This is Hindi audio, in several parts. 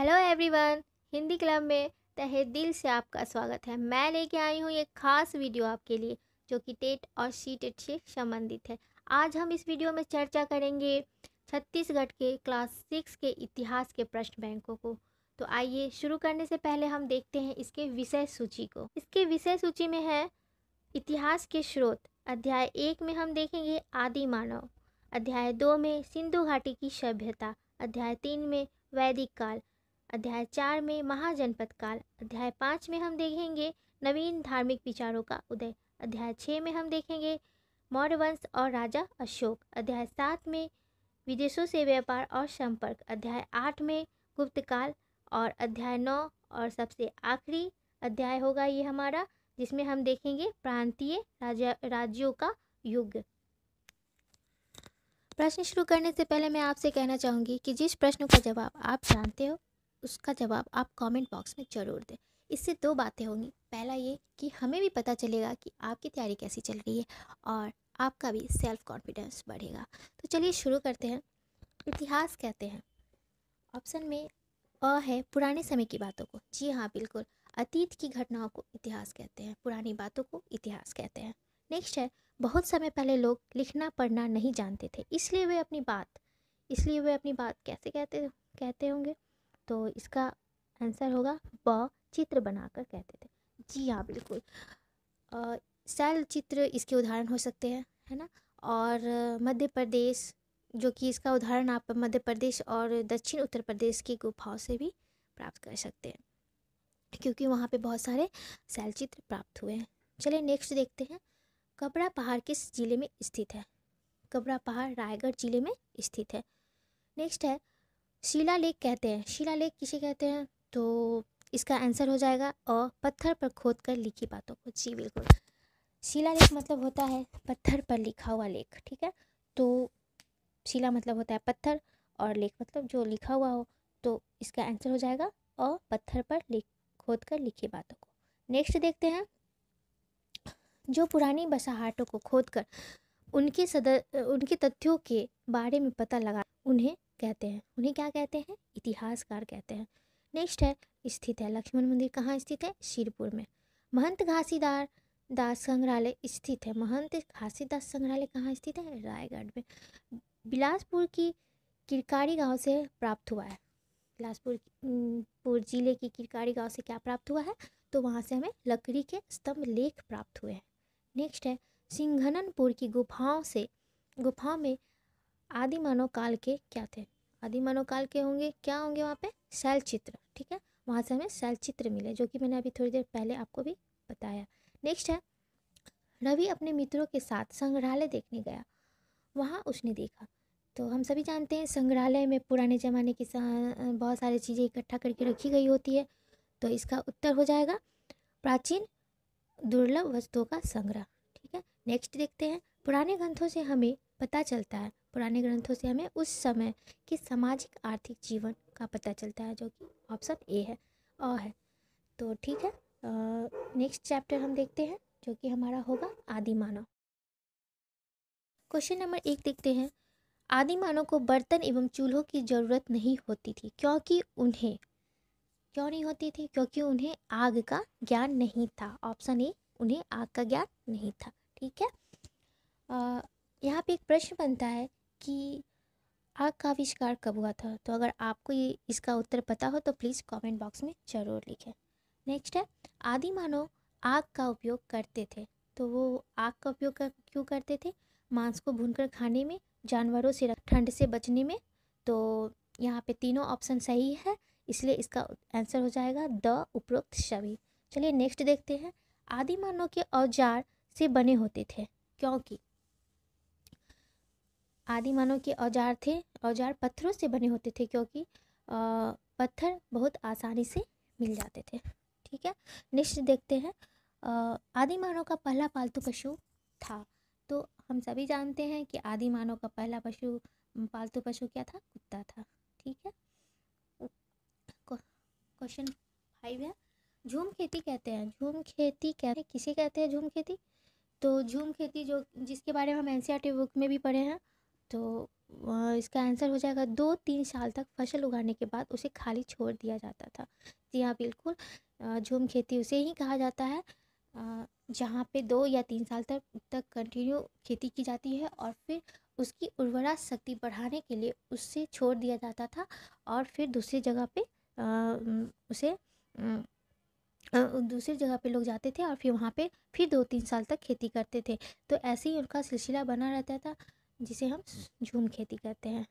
हेलो एवरीवन हिंदी क्लब में तहे दिल से आपका स्वागत है मैं लेके आई हूँ एक खास वीडियो आपके लिए जो कि टेट और सी टेट से संबंधित है आज हम इस वीडियो में चर्चा करेंगे छत्तीसगढ़ के क्लास सिक्स के इतिहास के प्रश्न बैंकों को तो आइए शुरू करने से पहले हम देखते हैं इसके विषय सूची को इसके विषय सूची में है इतिहास के स्रोत अध्याय एक में हम देखेंगे आदि मानव अध्याय दो में सिंधु घाटी की सभ्यता अध्याय तीन में वैदिक काल अध्याय चार में महाजनपद काल अध्याय पाँच में हम देखेंगे नवीन धार्मिक विचारों का उदय अध्याय छः में हम देखेंगे मौर्य वंश और राजा अशोक अध्याय सात में विदेशों से व्यापार और संपर्क अध्याय आठ में गुप्तकाल और अध्याय नौ और सबसे आखिरी अध्याय होगा ये हमारा जिसमें हम देखेंगे प्रांतीय राज्यों का युग प्रश्न शुरू करने से पहले मैं आपसे कहना चाहूँगी कि जिस प्रश्न का जवाब आप जानते हो उसका जवाब आप कमेंट बॉक्स में ज़रूर दें इससे दो बातें होंगी पहला ये कि हमें भी पता चलेगा कि आपकी तैयारी कैसी चल रही है और आपका भी सेल्फ कॉन्फिडेंस बढ़ेगा तो चलिए शुरू करते हैं इतिहास कहते हैं ऑप्शन में अ है पुराने समय की बातों को जी हाँ बिल्कुल अतीत की घटनाओं को इतिहास कहते हैं पुरानी बातों को इतिहास कहते हैं नेक्स्ट है बहुत समय पहले लोग लिखना पढ़ना नहीं जानते थे इसलिए वे अपनी बात इसलिए वे अपनी बात कैसे कहते कहते होंगे तो इसका आंसर होगा ब चित्र बनाकर कहते थे जी हाँ बिल्कुल शैल चित्र इसके उदाहरण हो सकते हैं है ना और मध्य प्रदेश जो कि इसका उदाहरण आप मध्य प्रदेश और दक्षिण उत्तर प्रदेश की गुफाओं से भी प्राप्त कर सकते हैं क्योंकि वहाँ पे बहुत सारे सैल चित्र प्राप्त हुए हैं चलिए नेक्स्ट देखते हैं कबरा पहाड़ किस जिले में स्थित है कबरा पहाड़ रायगढ़ जिले में स्थित है नेक्स्ट है शिला लेख कहते हैं शिला लेख किसे कहते हैं तो इसका आंसर हो जाएगा और पत्थर पर खोद कर लिखी बातों को जी बिल्कुल शिला लेख मतलब होता है पत्थर पर लिखा हुआ लेख ठीक है तो शिला मतलब होता है पत्थर और लेख मतलब जो लिखा हुआ हो तो इसका आंसर हो जाएगा और पत्थर पर लिख खोद कर लिखी बातों को नेक्स्ट देखते हैं जो पुरानी बसाहटों को खोद कर उनके सदर उनके तथ्यों के बारे में पता लगा उन्हें कहते हैं उन्हें क्या कहते हैं इतिहासकार कहते हैं नेक्स्ट है स्थित है लक्ष्मण मंदिर कहाँ स्थित है शिरपुर में महंत घासीदार दास संग्रहालय स्थित है महंत घासीदास संग्रहालय कहाँ स्थित है रायगढ़ में बिलासपुर की किरकारी गांव से प्राप्त हुआ है बिलासपुर पुर जिले की किरकारी गांव से क्या प्राप्त हुआ है तो वहाँ से हमें लकड़ी के स्तंभ लेख प्राप्त हुए हैं नेक्स्ट है सिंघननपुर की गुफाओं से गुफाओं में आदि मानव काल के क्या थे आदि मानव काल के होंगे क्या होंगे वहाँ पे शैल चित्र ठीक है वहाँ से हमें शैल चित्र मिले जो कि मैंने अभी थोड़ी देर पहले आपको भी बताया नेक्स्ट है रवि अपने मित्रों के साथ संग्रहालय देखने गया वहाँ उसने देखा तो हम सभी जानते हैं संग्रहालय में पुराने ज़माने की बहुत सारी चीज़ें इकट्ठा करके रखी गई होती है तो इसका उत्तर हो जाएगा प्राचीन दुर्लभ वस्तुओं का संग्रह ठीक है नेक्स्ट देखते हैं पुराने ग्रंथों से हमें पता चलता है पुराने ग्रंथों से हमें उस समय के सामाजिक आर्थिक जीवन का पता चलता है जो कि ऑप्शन ए है अ है तो ठीक है नेक्स्ट चैप्टर हम देखते हैं जो कि हमारा होगा आदि मानव क्वेश्चन नंबर एक देखते हैं आदि मानव को बर्तन एवं चूल्हों की ज़रूरत नहीं होती थी क्योंकि उन्हें क्यों नहीं होती थी क्योंकि उन्हें आग का ज्ञान नहीं था ऑप्शन ए उन्हें आग का ज्ञान नहीं था ठीक है यहाँ पे एक प्रश्न बनता है कि आग का आविष्कार कब हुआ था तो अगर आपको ये इसका उत्तर पता हो तो प्लीज़ कमेंट बॉक्स में ज़रूर लिखें नेक्स्ट है आदि मानव आग का उपयोग करते थे तो वो आग का उपयोग कर, क्यों करते थे मांस को भूनकर खाने में जानवरों से ठंड से बचने में तो यहाँ पे तीनों ऑप्शन सही है इसलिए इसका आंसर हो जाएगा द उपरोक्त सभी चलिए नेक्स्ट देखते हैं आदि मानव के औजार से बने होते थे क्योंकि आदि मानव के औजार थे औजार पत्थरों से बने होते थे क्योंकि पत्थर बहुत आसानी से मिल जाते थे ठीक है नेक्स्ट देखते हैं आदि मानव का पहला पालतू पशु था तो हम सभी जानते हैं कि आदि मानव का पहला पशु पालतू पशु क्या था कुत्ता था ठीक है क्वेश्चन फाइव है झूम खेती कहते हैं झूम खेती कहते हैं किसे कहते हैं झूम खेती तो झूम खेती जो जिसके बारे में हम एन बुक e में भी पढ़े हैं तो इसका आंसर हो जाएगा दो तीन साल तक फसल उगाने के बाद उसे खाली छोड़ दिया जाता था जी हाँ बिल्कुल झूम खेती उसे ही कहा जाता है जहाँ पे दो या तीन साल तक तक कंटिन्यू खेती की जाती है और फिर उसकी उर्वरा शक्ति बढ़ाने के लिए उससे छोड़ दिया जाता था और फिर दूसरी जगह पे उसे दूसरी जगह पे लोग जाते थे और फिर वहाँ पे फिर दो तीन साल तक खेती करते थे तो ऐसे ही उनका सिलसिला बना रहता था जिसे हम झूम खेती कहते हैं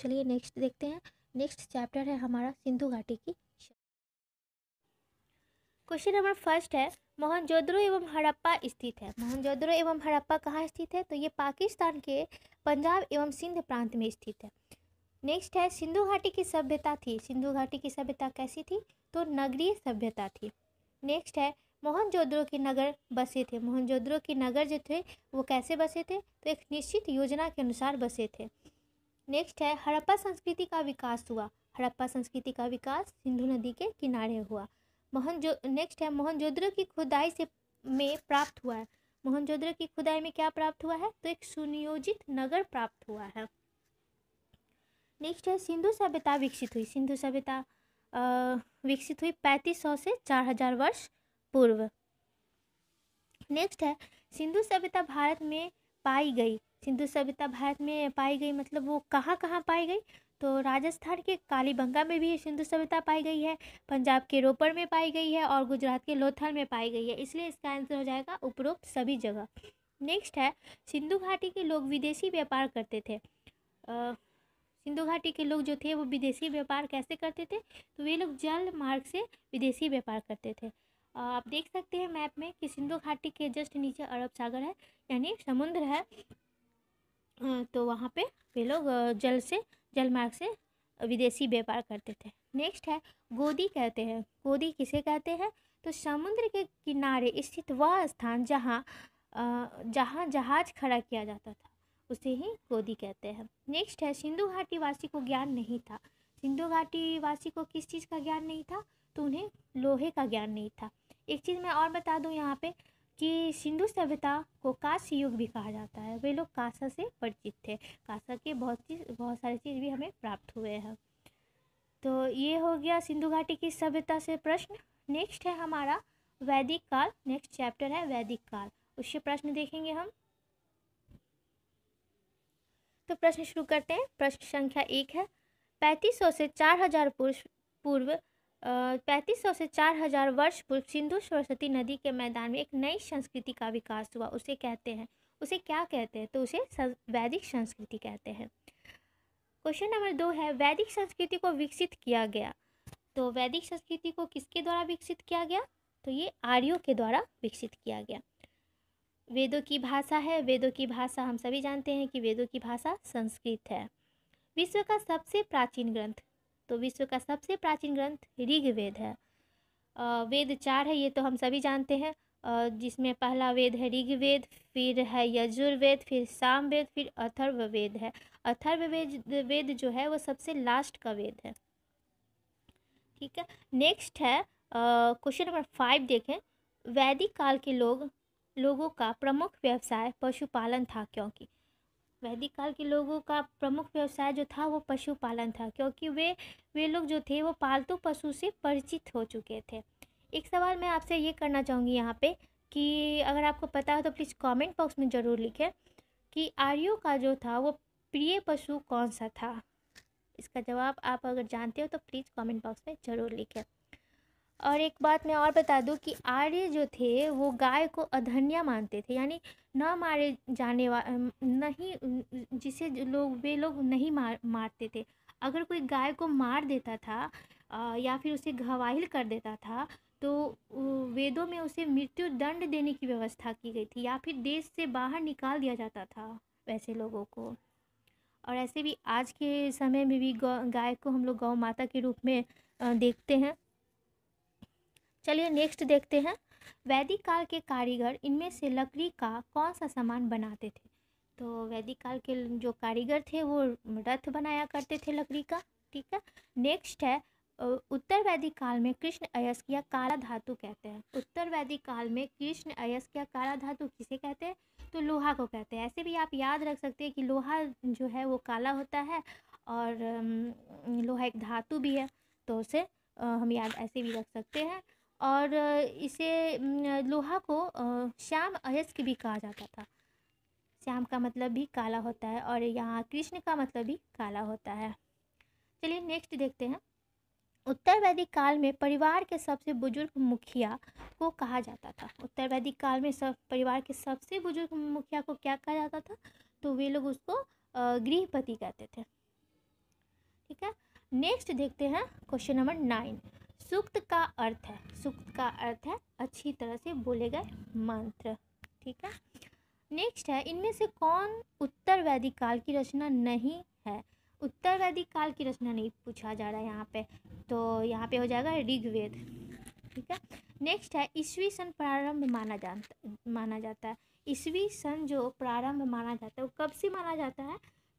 चलिए नेक्स्ट देखते हैं नेक्स्ट चैप्टर है हमारा सिंधु घाटी की क्वेश्चन नंबर फर्स्ट है मोहनजोद्रो एवं हड़प्पा स्थित है मोहनजोद्रो एवं हड़प्पा कहाँ स्थित है तो ये पाकिस्तान के पंजाब एवं सिंध प्रांत में स्थित है नेक्स्ट है सिंधु घाटी की सभ्यता थी सिंधु घाटी की सभ्यता कैसी थी तो नगरीय सभ्यता थी नेक्स्ट है मोहनजोदड़ो की नगर बसे थे मोहनजोद्रो के नगर जो थे वो कैसे बसे थे तो एक निश्चित योजना के अनुसार बसे थे नेक्स्ट है हड़प्पा संस्कृति का विकास हुआ हड़प्पा संस्कृति का विकास सिंधु नदी के किनारे हुआ मोहनजो नेक्स्ट है मोहनजोद्रो की खुदाई से में प्राप्त हुआ है मोहनजोदड़ो की खुदाई में क्या प्राप्त हुआ है तो एक सुनियोजित नगर प्राप्त हुआ है नेक्स्ट है सिंधु सभ्यता विकसित हुई सिंधु सभ्यता विकसित हुई पैंतीस सौ से चार हजार वर्ष पूर्व नेक्स्ट है सिंधु सभ्यता भारत में पाई गई सिंधु सभ्यता भारत में पाई गई मतलब वो कहाँ कहाँ पाई गई तो राजस्थान के कालीबंगा में भी सिंधु सभ्यता पाई गई है पंजाब के रोपड़ में पाई गई है और गुजरात के लोथल में पाई गई है इसलिए इसका आंसर हो जाएगा उपरोक्त सभी जगह नेक्स्ट है सिंधु घाटी के लोग विदेशी व्यापार करते थे सिंधु घाटी के लोग जो थे वो विदेशी व्यापार कैसे करते थे तो वे लोग जल मार्ग से विदेशी व्यापार करते थे आप देख सकते हैं मैप में कि सिंधु घाटी के जस्ट नीचे अरब सागर है यानी समुद्र है तो वहाँ पे वे लोग जल से जल मार्ग से विदेशी व्यापार करते थे नेक्स्ट है गोदी कहते हैं गोदी किसे कहते हैं तो समुद्र के किनारे स्थित वह स्थान जहाँ जहाँ जहाज खड़ा किया जाता था उसे ही गोदी कहते हैं नेक्स्ट है सिंधु घाटी वासी को ज्ञान नहीं था सिंधु घाटी वासी को किस चीज़ का ज्ञान नहीं था तो उन्हें लोहे का ज्ञान नहीं था एक चीज़ मैं और बता दूँ यहाँ पे कि सिंधु सभ्यता को कांस्य युग भी कहा जाता है वे लोग कासा से परिचित थे कासा के बहुत चीज बहुत सारी चीज़ भी हमें प्राप्त हुए हैं तो ये हो गया सिंधु घाटी की सभ्यता से प्रश्न नेक्स्ट है हमारा वैदिक काल नेक्स्ट चैप्टर है वैदिक काल उससे प्रश्न देखेंगे हम तो प्रश्न शुरू करते हैं प्रश्न संख्या एक है पैंतीस सौ से चार हजार पूर्व पैंतीस सौ से चार हजार वर्ष पूर्व सिंधु सरस्वती नदी के मैदान में एक नई संस्कृति का विकास हुआ उसे कहते हैं उसे क्या कहते हैं तो उसे वैदिक संस्कृति कहते हैं क्वेश्चन नंबर दो है वैदिक संस्कृति को विकसित किया गया तो वैदिक संस्कृति को किसके द्वारा विकसित किया गया तो ये आर्यों के द्वारा विकसित किया गया वेदों की भाषा है वेदों की भाषा हम सभी जानते हैं कि वेदों की भाषा संस्कृत है विश्व का सबसे प्राचीन ग्रंथ तो विश्व का सबसे प्राचीन ग्रंथ ऋग्वेद है वेद चार है ये तो हम सभी जानते हैं जिसमें पहला वेद है ऋग्वेद फिर है यजुर्वेद फिर सामवेद फिर अथर्ववेद है अथर्ववेद वेद जो है वो सबसे लास्ट का वेद है ठीक है नेक्स्ट है क्वेश्चन नंबर फाइव देखें वैदिक काल के लोग लोगों का प्रमुख व्यवसाय पशुपालन था क्योंकि वैदिक काल के लोगों का प्रमुख व्यवसाय जो था वो पशुपालन था क्योंकि वे वे लोग जो थे वो पालतू पशु से परिचित हो चुके थे एक सवाल मैं आपसे ये करना चाहूँगी यहाँ पे कि अगर आपको पता हो तो प्लीज़ कमेंट बॉक्स में ज़रूर लिखें कि आर्यो का जो था वो प्रिय पशु कौन सा था इसका जवाब आप अगर जानते हो तो प्लीज़ कमेंट बॉक्स में ज़रूर लिखें और एक बात मैं और बता दूं कि आर्य जो थे वो गाय को अधन्या मानते थे यानी न मारे जाने वा नहीं जिसे लोग वे लोग नहीं मार मारते थे अगर कोई गाय को मार देता था या फिर उसे घवाहिल कर देता था तो वेदों में उसे मृत्यु दंड देने की व्यवस्था की गई थी या फिर देश से बाहर निकाल दिया जाता था वैसे लोगों को और ऐसे भी आज के समय में भी गाय को हम लोग गौ माता के रूप में देखते हैं चलिए नेक्स्ट देखते हैं वैदिक काल के कारीगर इनमें से लकड़ी का कौन सा सामान बनाते थे तो वैदिक काल के जो कारीगर थे वो रथ बनाया करते थे लकड़ी का ठीक है नेक्स्ट है उत्तर वैदिक काल में कृष्ण अयस्क या काला धातु कहते हैं उत्तर वैदिक काल में कृष्ण अयस्क या काला धातु किसे कहते हैं तो लोहा को कहते हैं ऐसे भी आप याद रख सकते हैं कि लोहा जो है वो काला होता है और लोहा एक धातु भी है तो उसे हम याद ऐसे भी रख सकते हैं और इसे लोहा को श्याम अयस्क भी कहा जाता था श्याम का मतलब भी काला होता है और यहाँ कृष्ण का मतलब भी काला होता है चलिए नेक्स्ट देखते हैं उत्तर वैदिक काल में परिवार के सबसे बुजुर्ग मुखिया को कहा जाता था उत्तर वैदिक काल में सब परिवार के सबसे बुजुर्ग मुखिया को क्या कहा जाता था तो वे लोग उसको गृहपति कहते थे ठीक है नेक्स्ट देखते हैं क्वेश्चन नंबर नाइन सुक्त का अर्थ है सुक्त का अर्थ है अच्छी तरह से बोले गए मंत्र ठीक है नेक्स्ट है इनमें से कौन उत्तर वैदिक काल की रचना नहीं है उत्तर वैदिक काल की रचना नहीं पूछा जा रहा है यहाँ पे तो यहाँ पे हो जाएगा ऋग्वेद ठीक है नेक्स्ट है ईस्वी सन प्रारंभ माना जाता माना जाता है ईस्वी सन जो प्रारंभ माना जाता है वो कब से माना जाता है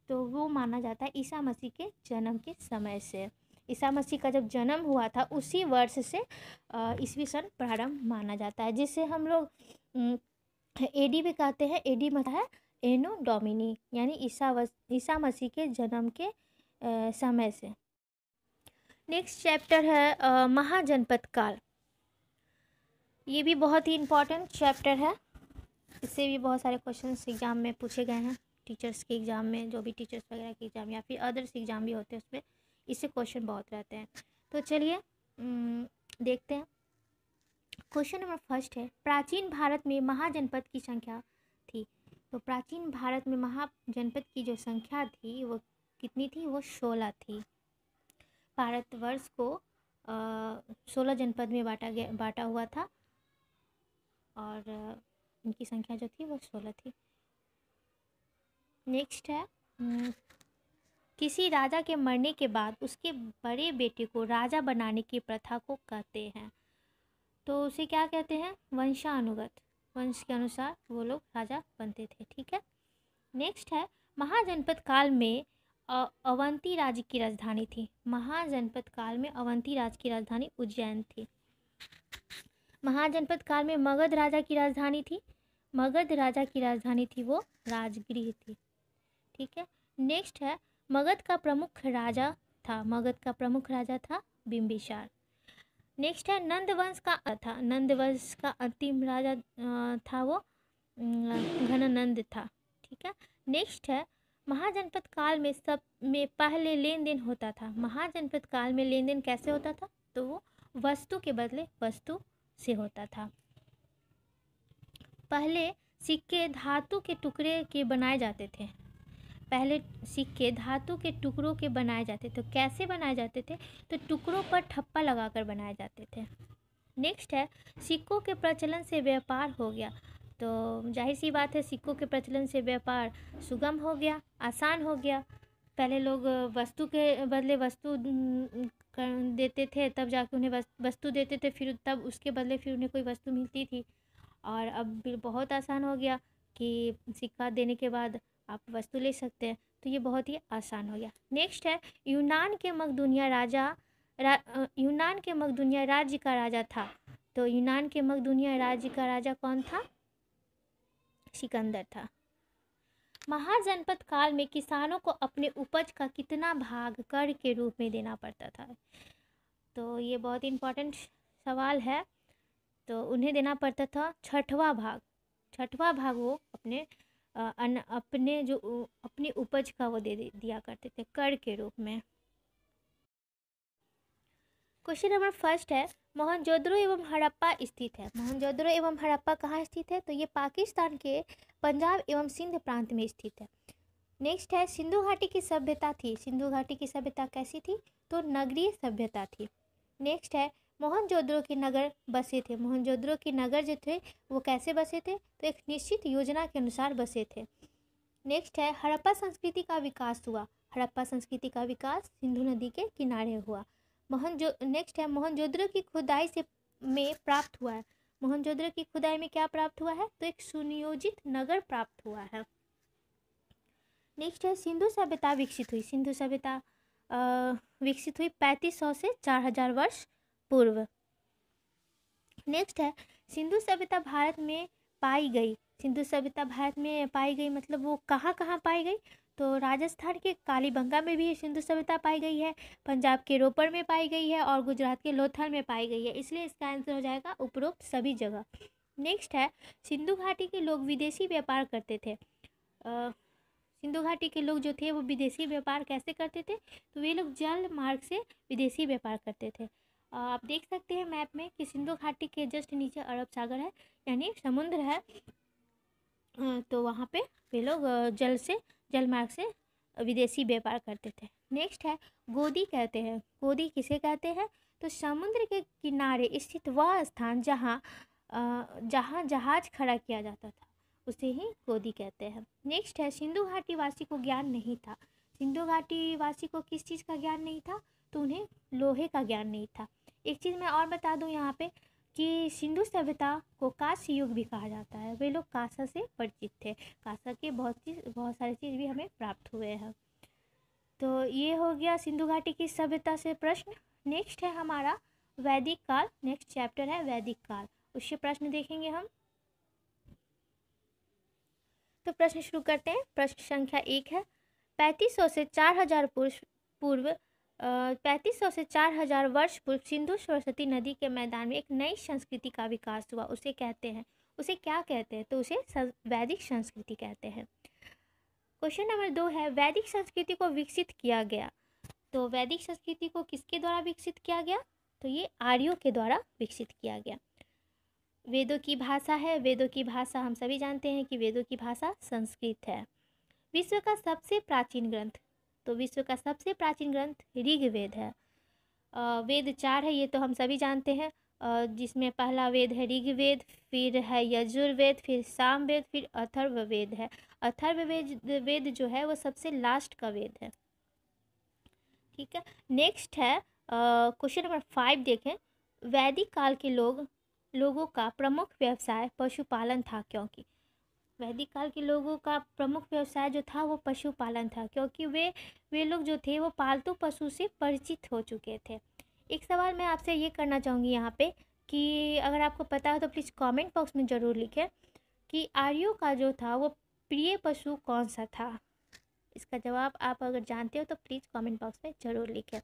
तो वो माना जाता है ईसा मसीह के जन्म के समय से ईसा मसीह का जब जन्म हुआ था उसी वर्ष से ईस्वी सन प्रारंभ माना जाता है जिसे हम लोग एडी भी कहते हैं एडी मत मतलब है एनो डोमिनी यानी ईसा ईसा मसीह के जन्म के समय से नेक्स्ट चैप्टर है महाजनपद काल ये भी बहुत ही इम्पोर्टेंट चैप्टर है इससे भी बहुत सारे क्वेश्चन एग्ज़ाम में पूछे गए हैं टीचर्स के एग्ज़ाम में जो भी टीचर्स वगैरह के एग्ज़ाम या फिर अदर्स एग्ज़ाम भी होते हैं उसमें इससे क्वेश्चन बहुत रहते हैं तो चलिए देखते हैं क्वेश्चन नंबर फर्स्ट है प्राचीन भारत में महाजनपद की संख्या थी तो प्राचीन भारत में महाजनपद की जो संख्या थी वो कितनी थी वो सोलह थी भारतवर्ष को सोलह जनपद में बांटा गया बांटा हुआ था और इनकी संख्या जो थी वो सोलह थी नेक्स्ट है किसी राजा के मरने के बाद उसके बड़े बेटे को राजा बनाने की प्रथा को कहते हैं तो उसे क्या कहते हैं वंशानुगत वंश के अनुसार वो लोग राजा बनते थे ठीक है नेक्स्ट है महाजनपद काल में अवंती राज्य की राजधानी थी महाजनपद काल में अवंती राज्य की राजधानी उज्जैन थी महाजनपद काल में मगध राजा की राजधानी थी मगध राजा की राजधानी थी वो राजगृह थी ठीक है नेक्स्ट है मगध का प्रमुख राजा था मगध का प्रमुख राजा था बिम्बिसार नेक्स्ट है नंदवंश का था नंदवंश का अंतिम राजा था वो घनानंद था ठीक है नेक्स्ट है महाजनपद काल में सब में पहले लेन देन होता था महाजनपद काल में लेन देन कैसे होता था तो वो वस्तु के बदले वस्तु से होता था पहले सिक्के धातु के टुकड़े के बनाए जाते थे पहले सिक्के धातु के टुकड़ों के बनाए जाते थे तो कैसे बनाए जाते थे तो टुकड़ों पर ठप्पा लगाकर बनाए जाते थे नेक्स्ट है सिक्कों के प्रचलन से व्यापार हो गया तो जाहिर सी बात है सिक्कों के प्रचलन से व्यापार सुगम हो गया आसान हो गया पहले लोग वस्तु के बदले वस्तु देते थे तब जाके उन्हें वस्तु देते थे फिर तब उसके बदले फिर उन्हें कोई वस्तु मिलती थी और अब बहुत आसान हो गया कि सिक्का देने के बाद आप वस्तु ले सकते हैं तो ये बहुत ही आसान हो गया नेक्स्ट है यूनान के मकदुनिया राजा रा, यूनान के मकदुनिया राज्य का राजा था तो यूनान के मकदुनिया राज्य का राजा कौन था सिकंदर था महाजनपद काल में किसानों को अपने उपज का कितना भाग कर के रूप में देना पड़ता था तो ये बहुत इम्पोर्टेंट सवाल है तो उन्हें देना पड़ता था छठवा भाग छठवा भाग वो अपने अन अपने जो अपनी उपज का वो दे दिया करते थे कर के रूप में क्वेश्चन नंबर फर्स्ट है मोहनजोद्रो एवं हड़प्पा स्थित है मोहनजोद्रो एवं हड़प्पा कहाँ स्थित है तो ये पाकिस्तान के पंजाब एवं सिंध प्रांत में स्थित है नेक्स्ट है सिंधु घाटी की सभ्यता थी सिंधु घाटी की सभ्यता कैसी थी तो नगरीय सभ्यता थी नेक्स्ट है मोहनजोद्रो के नगर बसे थे मोहनजोद्रो के नगर जो थे वो कैसे बसे थे तो एक निश्चित योजना के अनुसार बसे थे नेक्स्ट है हड़प्पा संस्कृति का विकास हुआ हड़प्पा संस्कृति का विकास सिंधु नदी के किनारे हुआ मोहनजो नेक्स्ट है मोहनजोद्रो की खुदाई से में प्राप्त हुआ है मोहनजोद्रो की खुदाई में क्या प्राप्त हुआ है तो एक सुनियोजित नगर प्राप्त हुआ है नेक्स्ट है सिंधु सभ्यता विकसित हुई सिंधु सभ्यता विकसित हुई पैंतीस सौ से चार हजार वर्ष पूर्व नेक्स्ट है सिंधु सभ्यता भारत में पाई गई सिंधु सभ्यता भारत में पाई गई मतलब वो कहाँ कहाँ पाई गई तो राजस्थान के कालीबंगा में भी सिंधु सभ्यता पाई गई है पंजाब के रोपड़ में पाई गई है और गुजरात के लोथल में पाई गई है इसलिए इसका आंसर हो जाएगा उपरोक्त सभी जगह नेक्स्ट है सिंधु घाटी के लोग विदेशी व्यापार करते थे सिंधु घाटी के लोग जो थे वो विदेशी व्यापार कैसे करते थे तो वे लोग जल मार्ग से विदेशी व्यापार करते थे आप देख सकते हैं मैप में कि सिंधु घाटी के जस्ट नीचे अरब सागर है यानी समुद्र है तो वहाँ पे वे लोग जल से जल मार्ग से विदेशी व्यापार करते थे नेक्स्ट है गोदी कहते हैं गोदी किसे कहते हैं तो समुद्र के किनारे स्थित वह स्थान जहाँ जहाँ जहाज खड़ा किया जाता था उसे ही गोदी कहते हैं नेक्स्ट है सिंधु घाटी वासी को ज्ञान नहीं था सिंधु घाटी वासी को किस चीज़ का ज्ञान नहीं था तो उन्हें लोहे का ज्ञान नहीं था एक चीज़ मैं और बता दूँ यहाँ पे कि सिंधु सभ्यता को कांस्य युग भी कहा जाता है वे लोग कासा से परिचित थे कासा के बहुत चीज बहुत सारे चीज़ भी हमें प्राप्त हुए हैं तो ये हो गया सिंधु घाटी की सभ्यता से प्रश्न नेक्स्ट है हमारा वैदिक काल नेक्स्ट चैप्टर है वैदिक काल उससे प्रश्न देखेंगे हम तो प्रश्न शुरू करते हैं प्रश्न संख्या एक है पैंतीस से चार हजार पूर्व पूर्व पैंतीस सौ से चार हजार वर्ष पूर्व सिंधु सरस्वती नदी के मैदान में एक नई संस्कृति का विकास हुआ उसे कहते हैं उसे क्या कहते हैं तो उसे वैदिक संस्कृति कहते हैं क्वेश्चन नंबर दो है वैदिक संस्कृति को विकसित किया गया तो वैदिक संस्कृति को किसके द्वारा विकसित किया गया तो ये आर्यों के द्वारा विकसित किया गया वेदों की भाषा है वेदों की भाषा हम सभी जानते हैं कि वेदों की भाषा संस्कृत है विश्व का सबसे प्राचीन ग्रंथ तो विश्व का सबसे प्राचीन ग्रंथ ऋग्वेद है वेद चार है ये तो हम सभी जानते हैं जिसमें पहला वेद है ऋग्वेद फिर है यजुर्वेद फिर सामवेद फिर अथर्ववेद है अथर्ववेद वेद जो है वो सबसे लास्ट का वेद है ठीक है नेक्स्ट है क्वेश्चन नंबर फाइव देखें वैदिक काल के लोग लोगों का प्रमुख व्यवसाय पशुपालन था क्योंकि वैदिक काल के लोगों का प्रमुख व्यवसाय जो था वो पशुपालन था क्योंकि वे वे लोग जो थे वो पालतू पशु से परिचित हो चुके थे एक सवाल मैं आपसे ये करना चाहूँगी यहाँ पे कि अगर आपको पता हो तो प्लीज़ कमेंट बॉक्स में ज़रूर लिखें कि आर्यो का जो था वो प्रिय पशु कौन सा था इसका जवाब आप अगर जानते हो तो प्लीज़ कमेंट बॉक्स में ज़रूर लिखें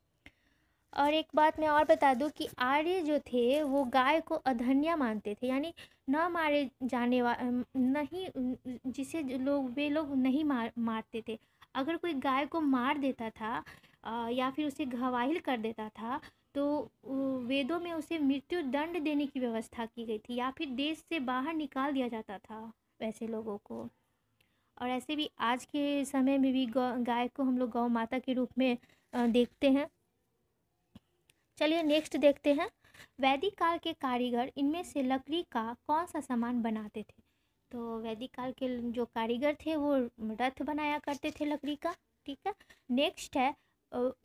और एक बात मैं और बता दूं कि आर्य जो थे वो गाय को अधन्या मानते थे यानी न मारे जाने वा नहीं जिसे लोग वे लोग नहीं मार मारते थे अगर कोई गाय को मार देता था आ, या फिर उसे घवाहिल कर देता था तो वेदों में उसे मृत्यु दंड देने की व्यवस्था की गई थी या फिर देश से बाहर निकाल दिया जाता था वैसे लोगों को और ऐसे भी आज के समय में भी गाय को हम लोग गौ माता के रूप में देखते हैं चलिए नेक्स्ट देखते हैं वैदिक काल के कारीगर इनमें से लकड़ी का कौन सा सामान बनाते थे तो वैदिक काल के जो कारीगर थे वो रथ बनाया करते थे लकड़ी का ठीक है नेक्स्ट है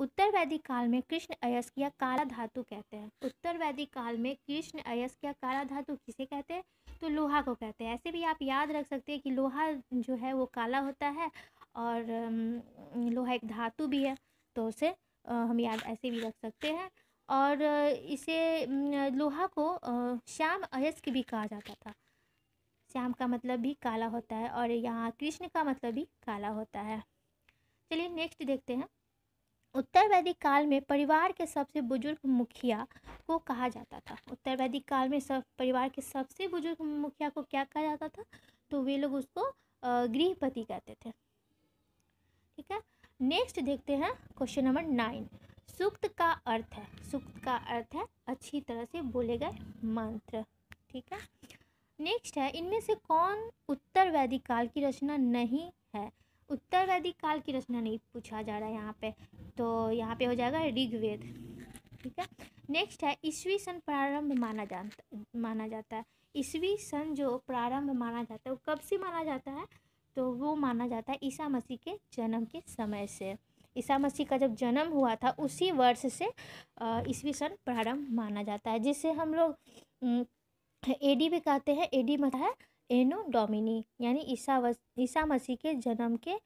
उत्तर वैदिक काल में कृष्ण अयस्क या काला धातु कहते हैं उत्तर वैदिक काल में कृष्ण अयस्क या काला धातु किसे कहते हैं तो लोहा को कहते हैं ऐसे भी आप याद रख सकते हैं कि लोहा जो है वो काला होता है और लोहा एक धातु भी है तो उसे हम याद ऐसे भी रख सकते हैं और इसे लोहा को श्याम अयस्क भी कहा जाता था श्याम का मतलब भी काला होता है और यहाँ कृष्ण का मतलब भी काला होता है चलिए नेक्स्ट देखते हैं उत्तर वैदिक काल में परिवार के सबसे बुजुर्ग मुखिया को कहा जाता था उत्तर वैदिक काल में सब परिवार के सबसे बुजुर्ग मुखिया को क्या कहा जाता था तो वे लोग उसको गृहपति कहते थे ठीक है नेक्स्ट देखते हैं क्वेश्चन नंबर नाइन सूक्त का अर्थ है सूक्त का अर्थ है अच्छी तरह से बोले गए मंत्र ठीक है नेक्स्ट है इनमें से कौन उत्तर वैदिक काल की रचना नहीं है उत्तर वैदिक काल की रचना नहीं पूछा जा रहा है यहाँ पे तो यहाँ पे हो जाएगा ऋग्वेद ठीक है नेक्स्ट है ईस्वी सन प्रारंभ माना जाता माना जाता है ईस्वी सन जो प्रारंभ माना जाता है वो कब से माना जाता है तो वो माना जाता है ईसा मसीह के जन्म के समय से ईसा मसीह का जब जन्म हुआ था उसी वर्ष से ईस्वी सन प्रारंभ माना जाता है जिसे हम लोग एडी भी कहते हैं एडी मतलब है एनो डोमिनी यानी ईसा ईसा मसीह के जन्म के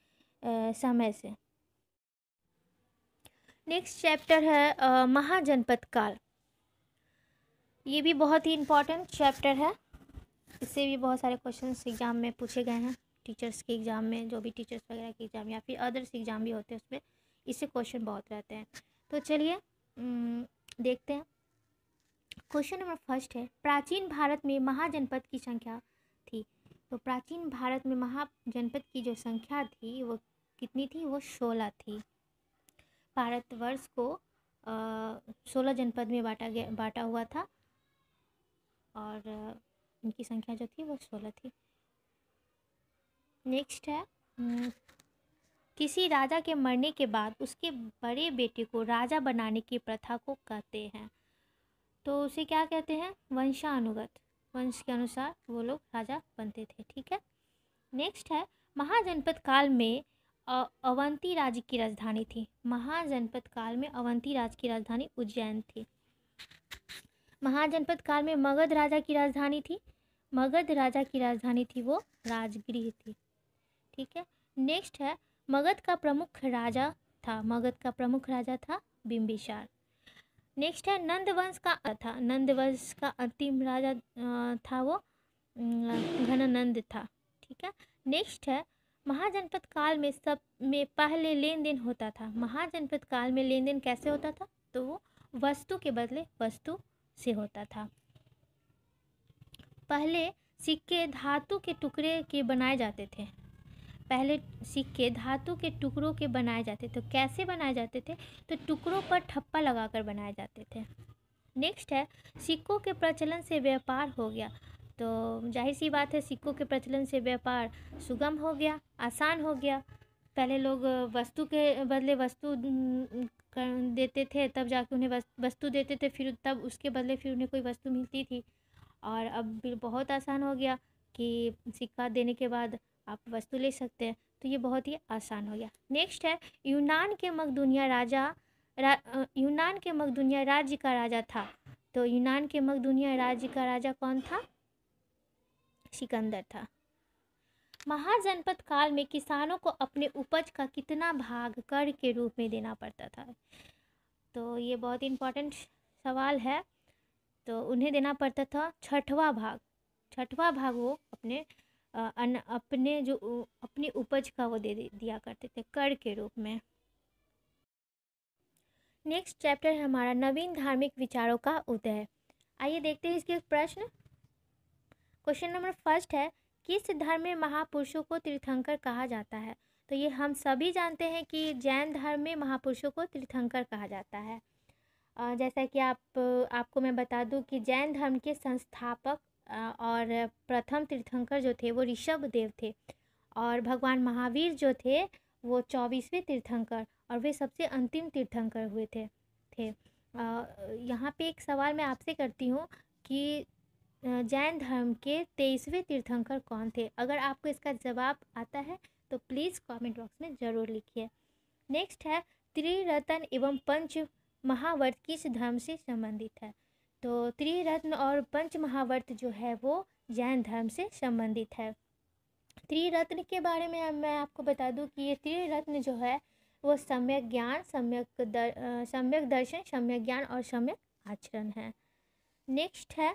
समय से नेक्स्ट चैप्टर है महाजनपद काल ये भी बहुत ही इम्पोर्टेंट चैप्टर है इससे भी बहुत सारे क्वेश्चंस एग्ज़ाम में पूछे गए हैं टीचर्स के एग्ज़ाम में जो भी टीचर्स वगैरह के एग्ज़ाम या फिर अदर्स एग्ज़ाम भी होते हैं उसमें इससे क्वेश्चन बहुत रहते हैं तो चलिए देखते हैं क्वेश्चन नंबर फर्स्ट है प्राचीन भारत में महाजनपद की संख्या थी तो प्राचीन भारत में महाजनपद की जो संख्या थी वो कितनी थी वो सोलह थी भारतवर्ष को सोलह जनपद में बांटा गया बांटा हुआ था और इनकी संख्या जो थी वो सोलह थी नेक्स्ट है किसी राजा के मरने के बाद उसके बड़े बेटे को राजा बनाने की प्रथा को कहते हैं तो उसे क्या कहते हैं वंशानुगत वंश के अनुसार वो लोग राजा बनते थे ठीक है नेक्स्ट है महाजनपद काल में अवंती राज्य की राजधानी थी महाजनपद काल में अवंती राज्य की राजधानी उज्जैन थी महाजनपद काल में मगध राजा की राजधानी थी मगध राजा की राजधानी थी वो राजगृह थी ठीक है नेक्स्ट है मगध का प्रमुख राजा था मगध का प्रमुख राजा था बिम्बिसार नेक्स्ट है नंदवंश का था नंदवंश का अंतिम राजा था वो घनानंद था ठीक है नेक्स्ट है महाजनपद काल में सब में पहले लेन देन होता था महाजनपद काल में लेन देन कैसे होता था तो वो वस्तु के बदले वस्तु से होता था पहले सिक्के धातु के टुकड़े के बनाए जाते थे पहले सिक्के धातु के टुकड़ों के बनाए जाते थे तो कैसे बनाए जाते थे तो टुकड़ों पर ठप्पा लगाकर बनाए जाते थे नेक्स्ट है सिक्कों के प्रचलन से व्यापार हो गया तो जाहिर सी बात है सिक्कों के प्रचलन से व्यापार सुगम हो गया आसान हो गया पहले लोग वस्तु के बदले वस्तु देते थे तब जाके उन्हें वस्तु देते थे फिर तब उसके बदले फिर उन्हें कोई वस्तु मिलती थी और अब बहुत आसान हो गया कि सिक्का देने के बाद आप वस्तु ले सकते हैं तो ये बहुत ही आसान हो गया नेक्स्ट है यूनान के मकदुनिया राजा रा, यूनान के मकदुनिया राज्य का राजा था तो यूनान के मकदुनिया राज्य का राजा कौन था सिकंदर था महाजनपद काल में किसानों को अपने उपज का कितना भाग कर के रूप में देना पड़ता था तो ये बहुत इम्पोर्टेंट सवाल है तो उन्हें देना पड़ता था छठवा भाग छठवा भाग वो अपने अन अपने जो अपनी उपज का वो दे दिया करते थे कर के रूप में नेक्स्ट चैप्टर है हमारा नवीन धार्मिक विचारों का उदय आइए देखते हैं इसके प्रश्न क्वेश्चन नंबर फर्स्ट है किस धर्म में महापुरुषों को तीर्थंकर कहा जाता है तो ये हम सभी जानते हैं कि जैन धर्म में महापुरुषों को तीर्थंकर कहा जाता है जैसा कि आप आपको मैं बता दूं कि जैन धर्म के संस्थापक और प्रथम तीर्थंकर जो थे वो ऋषभ देव थे और भगवान महावीर जो थे वो चौबीसवें तीर्थंकर और वे सबसे अंतिम तीर्थंकर हुए थे थे यहाँ पे एक सवाल मैं आपसे करती हूँ कि जैन धर्म के तेईसवें तीर्थंकर कौन थे अगर आपको इसका जवाब आता है तो प्लीज़ कमेंट बॉक्स में ज़रूर लिखिए नेक्स्ट है त्रिरत्न एवं पंच महावर्त किस धर्म से संबंधित है तो त्रिरत्न और पंच महावर्त जो है वो जैन धर्म से संबंधित है त्रिरत्न के बारे में मैं आपको बता दूं कि ये त्रिरत्न जो है वो सम्यक ज्ञान सम्यक दर, सम्यक दर्शन सम्यक ज्ञान और सम्यक आचरण है नेक्स्ट है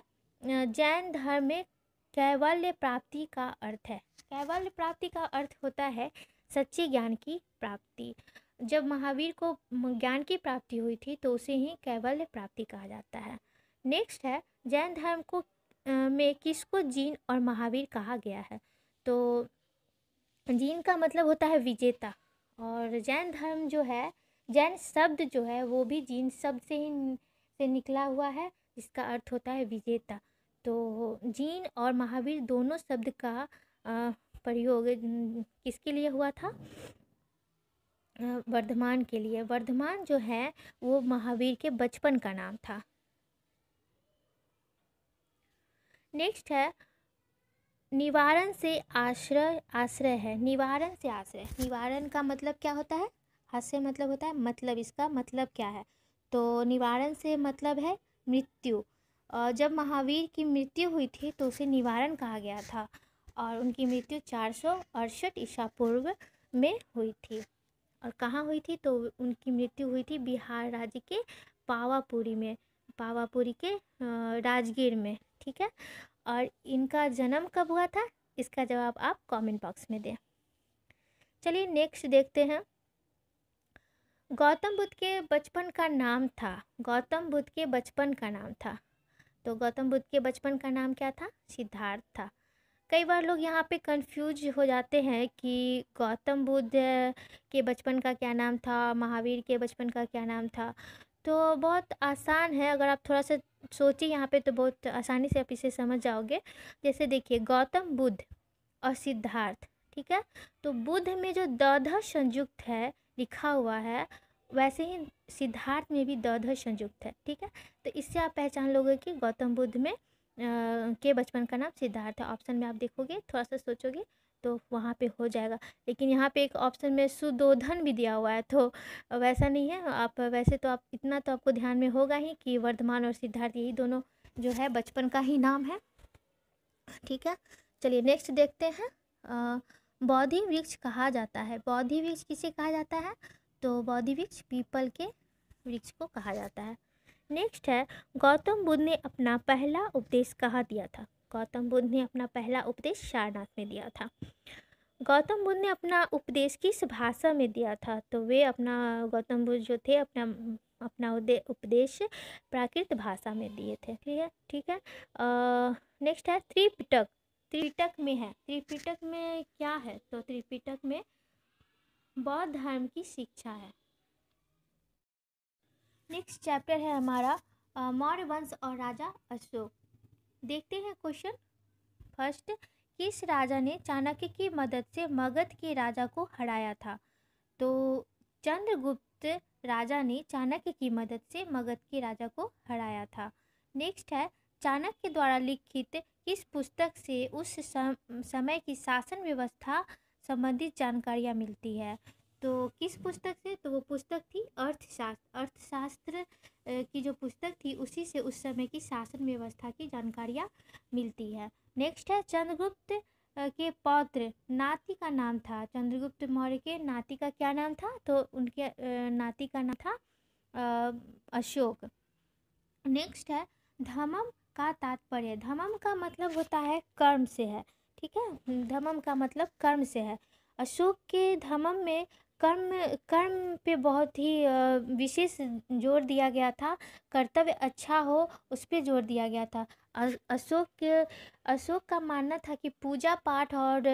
जैन धर्म में कैवल्य प्राप्ति का अर्थ है कैवल्य प्राप्ति का अर्थ होता है सच्चे ज्ञान की प्राप्ति जब महावीर को ज्ञान की प्राप्ति हुई थी तो उसे ही कैवल्य प्राप्ति कहा जाता है नेक्स्ट है जैन धर्म को में किसको जीन और महावीर कहा गया है तो जीन का मतलब होता है विजेता और जैन धर्म जो है जैन शब्द जो है वो भी जीन शब्द से ही से निकला हुआ है जिसका अर्थ होता है विजेता तो जीन और महावीर दोनों शब्द का प्रयोग किसके लिए हुआ था वर्धमान के लिए वर्धमान जो है वो महावीर के बचपन का नाम था नेक्स्ट है निवारण से आश्रय आश्रय है निवारण से आश्रय निवारण का मतलब क्या होता है आश्रय मतलब होता है मतलब इसका मतलब क्या है तो निवारण से मतलब है मृत्यु और जब महावीर की मृत्यु हुई थी तो उसे निवारण कहा गया था और उनकी मृत्यु चार सौ अड़सठ ईसा पूर्व में हुई थी और कहाँ हुई थी तो उनकी मृत्यु हुई थी बिहार राज्य के पावापुरी में पावापुरी के राजगीर में ठीक है और इनका जन्म कब हुआ था इसका जवाब आप कमेंट बॉक्स में दें चलिए नेक्स्ट देखते हैं गौतम बुद्ध के बचपन का नाम था गौतम बुद्ध के बचपन का नाम था तो गौतम बुद्ध के बचपन का नाम क्या था सिद्धार्थ था कई बार लोग यहाँ पे कंफ्यूज हो जाते हैं कि गौतम बुद्ध के बचपन का क्या नाम था महावीर के बचपन का क्या नाम था तो बहुत आसान है अगर आप थोड़ा सा सोचिए यहाँ पे तो बहुत आसानी से आप इसे समझ जाओगे जैसे देखिए गौतम बुद्ध और सिद्धार्थ ठीक है तो बुद्ध में जो दध संयुक्त है लिखा हुआ है वैसे ही सिद्धार्थ में भी दध संयुक्त है ठीक है तो इससे आप पहचान लोगे कि गौतम बुद्ध में आ, के बचपन का नाम सिद्धार्थ है ऑप्शन में आप देखोगे थोड़ा सा सोचोगे तो वहाँ पे हो जाएगा लेकिन यहाँ पे एक ऑप्शन में सुदोधन भी दिया हुआ है तो वैसा नहीं है आप वैसे तो आप इतना तो आपको ध्यान में होगा ही कि वर्धमान और सिद्धार्थ यही दोनों जो है बचपन का ही नाम है ठीक है चलिए नेक्स्ट देखते हैं बौद्धि वृक्ष कहा जाता है बौद्धि वृक्ष किसे कहा जाता है तो बौद्धि वृक्ष पीपल के वृक्ष को कहा जाता है नेक्स्ट है गौतम बुद्ध ने अपना पहला उपदेश कहाँ दिया था गौतम बुद्ध ने अपना पहला उपदेश सारनाथ में दिया था गौतम बुद्ध ने अपना उपदेश किस भाषा में दिया था तो वे अपना गौतम बुद्ध जो थे अपना अपना उपदेश प्राकृत भाषा में दिए थे ठीक है ठीक है नेक्स्ट है त्रिपिटक त्रिपिटक में है त्रिपिटक में क्या है तो त्रिपिटक में बौद्ध धर्म की शिक्षा है नेक्स्ट चैप्टर है हमारा मौर्य वंश और राजा अशोक देखते हैं क्वेश्चन फर्स्ट किस राजा ने चाणक्य की मदद से मगध के राजा को हराया था तो चंद्रगुप्त राजा ने चाणक्य की मदद से मगध के राजा को हराया था नेक्स्ट है चाणक्य द्वारा लिखित किस पुस्तक से उस समय की शासन व्यवस्था संबंधित जानकारियाँ मिलती है तो किस पुस्तक से तो वो पुस्तक थी अर्थशास्त्र अर्थशास्त्र की जो पुस्तक थी उसी से उस समय की शासन व्यवस्था की जानकारियाँ मिलती है नेक्स्ट है चंद्रगुप्त के पौत्र नाती का नाम था चंद्रगुप्त मौर्य के नाती का क्या नाम था तो उनके नाती का नाम था अशोक नेक्स्ट है धमम का तात्पर्य धमम का मतलब होता है कर्म से है ठीक है धमम का मतलब कर्म से है अशोक के धमम में कर्म कर्म पे बहुत ही विशेष जोर दिया गया था कर्तव्य अच्छा हो उस पर जोर दिया गया था अशोक अशोक का मानना था कि पूजा पाठ और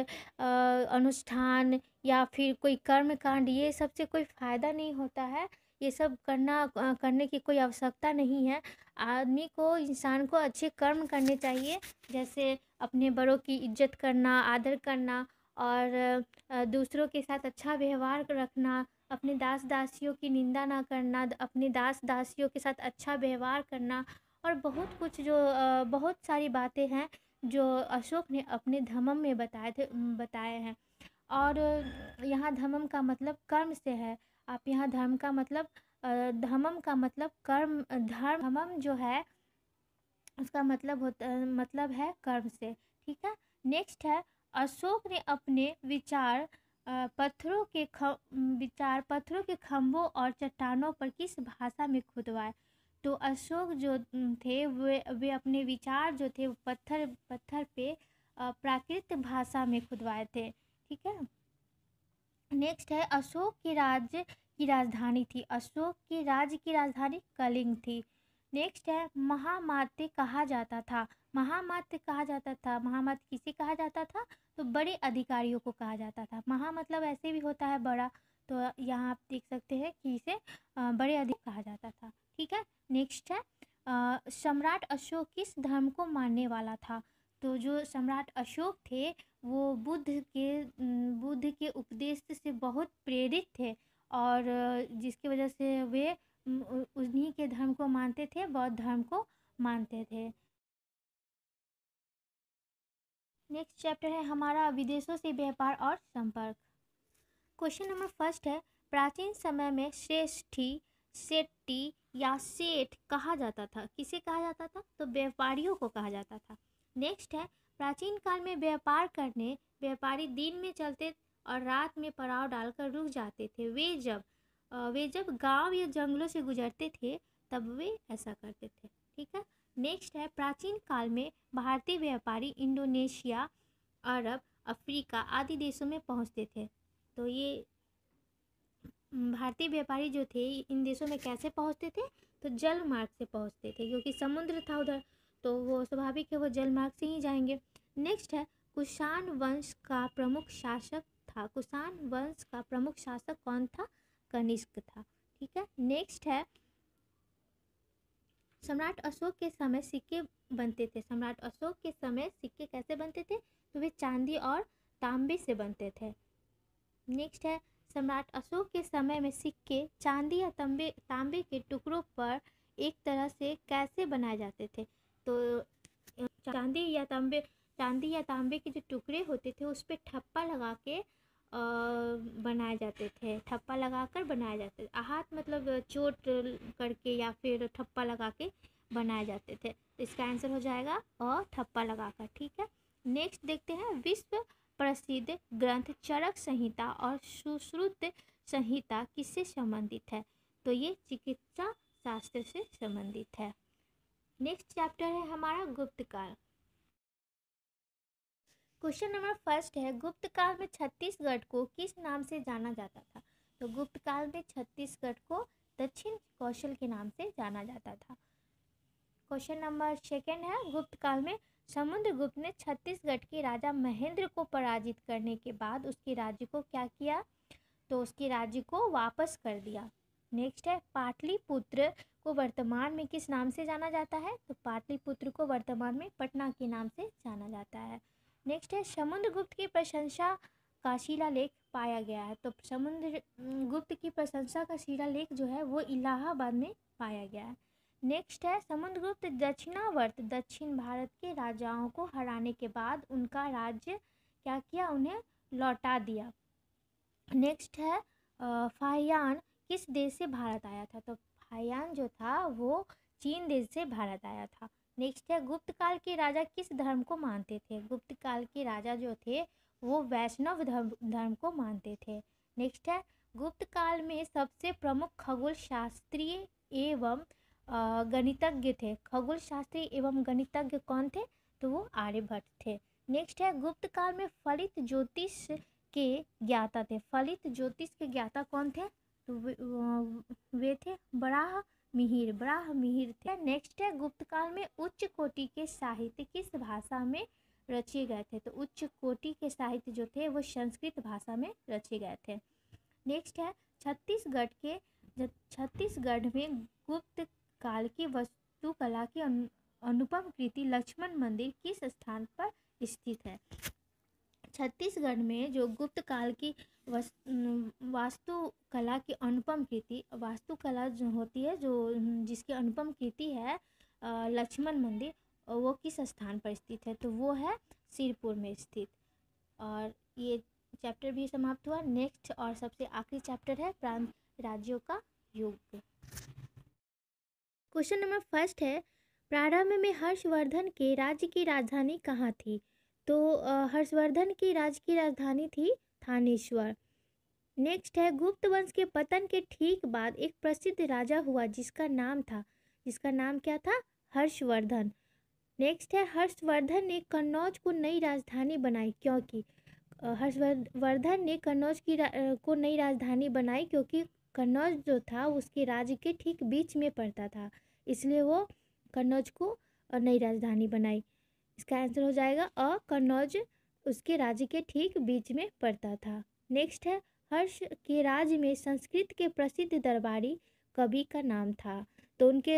अनुष्ठान या फिर कोई कर्म कांड ये सब से कोई फ़ायदा नहीं होता है ये सब करना करने की कोई आवश्यकता नहीं है आदमी को इंसान को अच्छे कर्म करने चाहिए जैसे अपने बड़ों की इज्जत करना आदर करना और दूसरों के साथ अच्छा व्यवहार रखना अपने दास दासियों की निंदा ना करना अपने दास दासियों के साथ अच्छा व्यवहार करना और बहुत कुछ जो बहुत सारी बातें हैं जो अशोक ने अपने धमम में बताए थे बताए हैं और यहाँ धमम का मतलब कर्म से है आप यहाँ धर्म का मतलब धमम का मतलब कर्म धर्म धमम जो है उसका मतलब होता मतलब है कर्म से ठीक है नेक्स्ट है अशोक ने अपने विचार पत्थरों के विचार पत्थरों के खम्भों और चट्टानों पर किस भाषा में खुदवाए तो अशोक जो थे वे वे अपने विचार जो थे वो पत्थर पत्थर पे प्राकृत भाषा में खुदवाए थे ठीक है नेक्स्ट है अशोक के राज्य की राजधानी थी अशोक के राज्य की राजधानी कलिंग थी नेक्स्ट है महामात्य कहा जाता था महामात्य कहा जाता था महामात्य किसे कहा जाता था तो बड़े अधिकारियों को कहा जाता था महा मतलब ऐसे भी होता है बड़ा तो यहाँ आप देख सकते हैं कि इसे बड़े अधिक कहा जाता था ठीक है नेक्स्ट है सम्राट अशोक किस धर्म को मानने वाला था तो जो सम्राट अशोक थे वो बुद्ध के बुद्ध के उपदेश से बहुत प्रेरित थे और जिसकी वजह से वे उन्हीं के धर्म को मानते थे बौद्ध धर्म को मानते थे नेक्स्ट चैप्टर है हमारा विदेशों से व्यापार और संपर्क क्वेश्चन नंबर फर्स्ट है प्राचीन समय में श्रेष्ठी सेट्टी या सेठ कहा जाता था किसे कहा जाता था तो व्यापारियों को कहा जाता था नेक्स्ट है प्राचीन काल में व्यापार करने व्यापारी दिन में चलते और रात में पड़ाव डालकर रुक जाते थे वे जब वे जब गांव या जंगलों से गुजरते थे तब वे ऐसा करते थे ठीक है नेक्स्ट है प्राचीन काल में भारतीय व्यापारी इंडोनेशिया अरब अफ्रीका आदि देशों में पहुंचते थे तो ये भारतीय व्यापारी जो थे इन देशों में कैसे पहुंचते थे तो जल मार्ग से पहुंचते थे क्योंकि समुद्र था उधर तो वो स्वाभाविक है वो जल मार्ग से ही जाएंगे नेक्स्ट है कुषाण वंश का प्रमुख शासक था कुषाण वंश का प्रमुख शासक कौन था कनिष्क था ठीक है नेक्स्ट है सम्राट अशोक के समय सिक्के बनते थे सम्राट अशोक के समय सिक्के कैसे बनते थे तो वे चांदी और तांबे से बनते थे नेक्स्ट है सम्राट अशोक के समय में सिक्के चांदी या तांबे तांबे के टुकड़ों पर एक तरह से कैसे बनाए जाते थे तो चांदी या तांबे चांदी या तांबे के जो टुकड़े होते थे उस पर ठप्पा लगा के बनाए जाते थे ठप्पा लगा कर बनाए जाते थे हाथ मतलब चोट करके या फिर ठप्पा लगा के बनाए जाते थे तो इसका आंसर हो जाएगा और ठप्पा लगा कर ठीक है नेक्स्ट देखते हैं विश्व प्रसिद्ध ग्रंथ चरक संहिता और सुश्रुत संहिता किससे संबंधित है तो ये चिकित्सा शास्त्र से संबंधित है नेक्स्ट चैप्टर है हमारा गुप्त काल क्वेश्चन नंबर फर्स्ट है गुप्त काल में छत्तीसगढ़ को किस नाम से जाना जाता था तो गुप्त काल में छत्तीसगढ़ को दक्षिण कौशल के नाम से जाना जाता था क्वेश्चन नंबर सेकेंड है गुप्त काल में समुद्रगुप्त ने छत्तीसगढ़ के राजा महेंद्र को पराजित करने के बाद उसके राज्य को क्या किया तो उसके राज्य को वापस कर दिया नेक्स्ट है पाटलिपुत्र को वर्तमान में किस नाम से जाना जाता है तो पाटलिपुत्र को वर्तमान में पटना के नाम से जाना जाता है नेक्स्ट है समुद्र गुप्त की प्रशंसा का शिला लेख पाया गया है तो समुद्र गुप्त की प्रशंसा का शिला लेख जो है वो इलाहाबाद में पाया गया है नेक्स्ट है समुद्रगुप्त दक्षिणावर्त दक्षिण भारत के राजाओं को हराने के बाद उनका राज्य क्या किया उन्हें लौटा दिया नेक्स्ट है फाहयान किस देश से भारत आया था तो फाहयान जो था वो चीन देश से भारत आया था नेक्स्ट है गुप्त काल के राजा किस धर्म को मानते थे गुप्त काल के राजा जो थे वो वैष्णव धर्म धर्म को मानते थे नेक्स्ट है गुप्त काल में सबसे प्रमुख खगोल शास्त्रीय एवं गणितज्ञ थे खगोल शास्त्री एवं गणितज्ञ कौन थे तो वो आर्यभट्ट थे नेक्स्ट है गुप्त काल में फलित ज्योतिष के ज्ञाता थे फलित ज्योतिष के ज्ञाता कौन थे तो वे थे बराह मिहिर ब्राह मिहिर थे नेक्स्ट है गुप्त काल में उच्च कोटि के साहित्य किस भाषा में रचे गए थे तो उच्च कोटि के साहित्य जो थे वो संस्कृत भाषा में रचे गए थे नेक्स्ट है छत्तीसगढ़ के छत्तीसगढ़ में गुप्त काल की वस्तुकला की अनुपम कृति लक्ष्मण मंदिर किस स्थान पर स्थित है छत्तीसगढ़ में जो गुप्त काल की वास्तुकला की अनुपम कृति वास्तुकला जो होती है जो जिसकी अनुपम कृति है लक्ष्मण मंदिर वो किस स्थान पर स्थित है तो वो है सिरपुर में स्थित और ये चैप्टर भी समाप्त हुआ नेक्स्ट और सबसे आखिरी चैप्टर है प्रांत राज्यों का युग क्वेश्चन नंबर फर्स्ट है प्रारंभ में हर्षवर्धन के राज्य की राजधानी कहाँ थी तो हर्षवर्धन की राजकीय राजधानी थी थानेश्वर नेक्स्ट है गुप्त वंश के पतन के ठीक बाद एक प्रसिद्ध राजा हुआ जिसका नाम था जिसका नाम क्या था हर्षवर्धन नेक्स्ट है हर्षवर्धन ने कन्नौज को नई राजधानी बनाई क्योंकि हर्षवर्धन ने कन्नौज की को नई राजधानी बनाई क्योंकि कन्नौज जो था उसके राज्य के ठीक बीच में पड़ता था इसलिए वो कन्नौज को नई राजधानी बनाई इसका आंसर हो जाएगा अ कन्नौज उसके राज्य के ठीक बीच में पड़ता था नेक्स्ट है हर्ष के राज्य में संस्कृत के प्रसिद्ध दरबारी कवि का नाम था तो उनके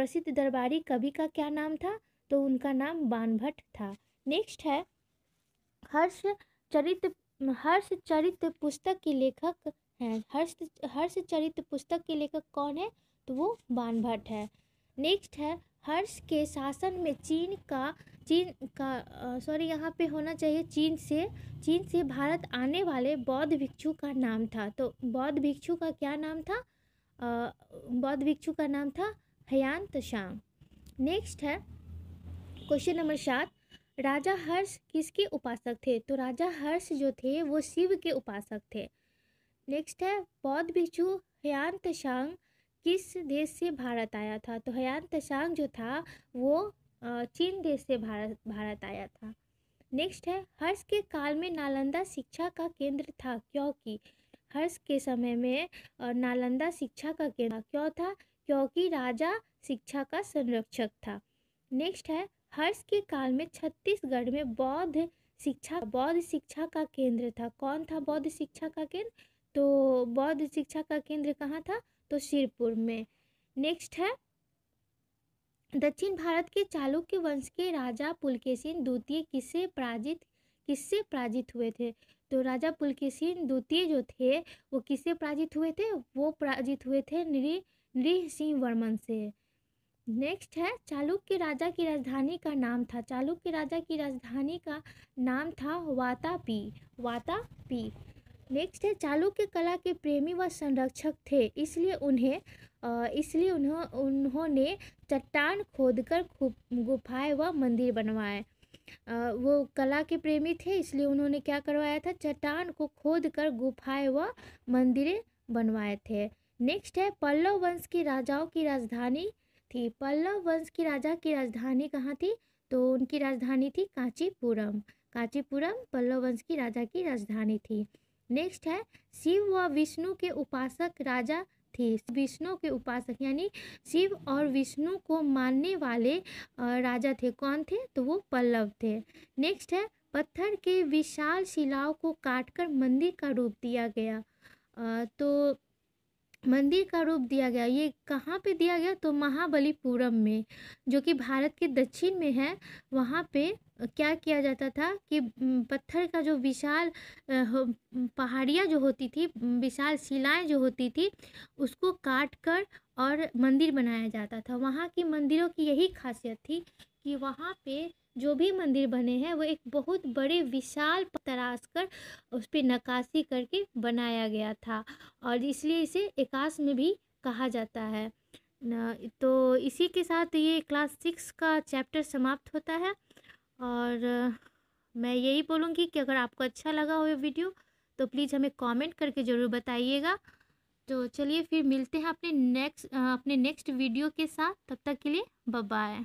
प्रसिद्ध दरबारी कवि का क्या नाम था तो उनका नाम बानभट्ट था नेक्स्ट है हर्ष चरित हर्ष चरित पुस्तक के लेखक हैं हर्ष हर्ष चरित पुस्तक के लेखक कौन है तो वो बानभट्ट है नेक्स्ट है हर्ष के शासन में चीन का चीन का सॉरी यहाँ पे होना चाहिए चीन से चीन से भारत आने वाले बौद्ध भिक्षु का नाम था तो बौद्ध भिक्षु का क्या नाम था बौद्ध भिक्षु का नाम था हयान तशांग नेक्स्ट है क्वेश्चन नंबर सात राजा हर्ष किसके उपासक थे तो राजा हर्ष जो थे वो शिव के उपासक थे नेक्स्ट है बौद्ध भिक्षु हयान तशांग किस देश से भारत आया था तो हयान तशांग जो था वो चीन देश से भारत भारत आया था नेक्स्ट है हर्ष के काल में नालंदा शिक्षा का केंद्र था क्योंकि हर्ष के समय में नालंदा शिक्षा का केंद्र क्यों था क्योंकि राजा शिक्षा का संरक्षक था नेक्स्ट है हर्ष के काल में छत्तीसगढ़ में बौद्ध शिक्षा बौद्ध शिक्षा का केंद्र था कौन था बौद्ध शिक्षा का केंद्र तो बौद्ध शिक्षा का केंद्र कहाँ था तो शिरपुर में नेक्स्ट है दक्षिण भारत के चालुक्य वंश के राजा पुलकेसिन द्वितीय किससे पराजित किससे पराजित हुए थे तो राजा पुलकेसिन द्वितीय जो थे वो किससे पराजित हुए थे वो पराजित हुए थे नृ नृह सिंह वर्मन से नेक्स्ट है चालुक्य राजा की राजधानी का नाम था चालुक्य राजा की राजधानी का नाम था वातापी वातापी नेक्स्ट है चालुक्य कला के प्रेमी व संरक्षक थे इसलिए उन्हें इसलिए उन्हों उन्होंने चट्टान खोदकर गुफाएं व मंदिर बनवाए वो कला के प्रेमी थे इसलिए उन्होंने क्या करवाया था चट्टान को खोद कर गुफाएं व मंदिरें बनवाए थे नेक्स्ट है पल्लव वंश के राजाओं की राजधानी थी पल्लव वंश की राजा की राजधानी कहाँ थी तो उनकी राजधानी थी कांचीपुरम कांचीपुरम पल्लव वंश की राजा की राजधानी थी नेक्स्ट है शिव व विष्णु के उपासक राजा थे विष्णु के उपासक यानी शिव और विष्णु को मानने वाले राजा थे कौन थे तो वो पल्लव थे नेक्स्ट है पत्थर के विशाल शिलाओं को काटकर मंदिर का रूप दिया गया तो मंदिर का रूप दिया गया ये कहाँ पे दिया गया तो महाबलीपुरम में जो कि भारत के दक्षिण में है वहाँ पे क्या किया जाता था कि पत्थर का जो विशाल पहाड़ियाँ जो होती थी विशाल शिलाएँ जो होती थी उसको काट कर और मंदिर बनाया जाता था वहाँ की मंदिरों की यही खासियत थी कि वहाँ पे जो भी मंदिर बने हैं वो एक बहुत बड़े विशाल तराश कर उस पर नक्काशी करके बनाया गया था और इसलिए इसे एकाश में भी कहा जाता है तो इसी के साथ ये क्लास सिक्स का चैप्टर समाप्त होता है और मैं यही बोलूँगी कि अगर आपको अच्छा लगा हो ये वीडियो तो प्लीज़ हमें कमेंट करके ज़रूर बताइएगा तो चलिए फिर मिलते हैं अपने नेक्स्ट अपने नेक्स्ट वीडियो के साथ तब तक के लिए बाय